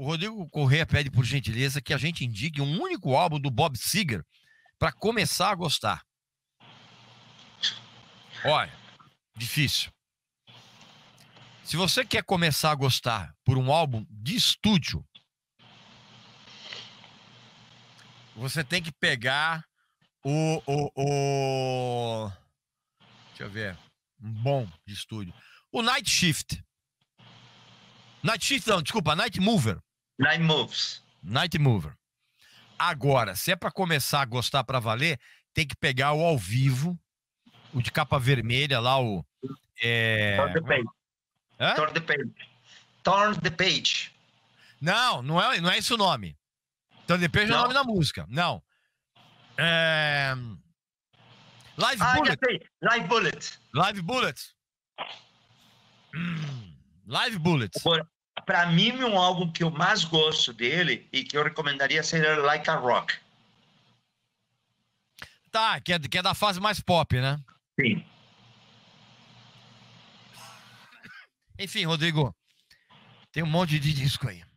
O Rodrigo Corrêa pede, por gentileza, que a gente indique um único álbum do Bob Seger para começar a gostar. Olha, difícil. Se você quer começar a gostar por um álbum de estúdio, você tem que pegar o, o, o. Deixa eu ver. Um bom de estúdio. O Night Shift. Night Shift, não, desculpa, Night Mover. Night Moves. Night Mover. Agora, se é para começar a gostar para valer, tem que pegar o ao vivo, o de capa vermelha lá, o. É... Turn é? the page. Hã? Turn the page. Turn the page. Não, não é, não é esse o nome. Turn the page não. é o nome da música. Não. É... Live ah, Bullet. Live Bullet. Live Bullet. Hum. Live Bullet para mim, um álbum que eu mais gosto dele e que eu recomendaria seria Like a Rock. Tá, que é, que é da fase mais pop, né? Sim. Enfim, Rodrigo, tem um monte de disco aí.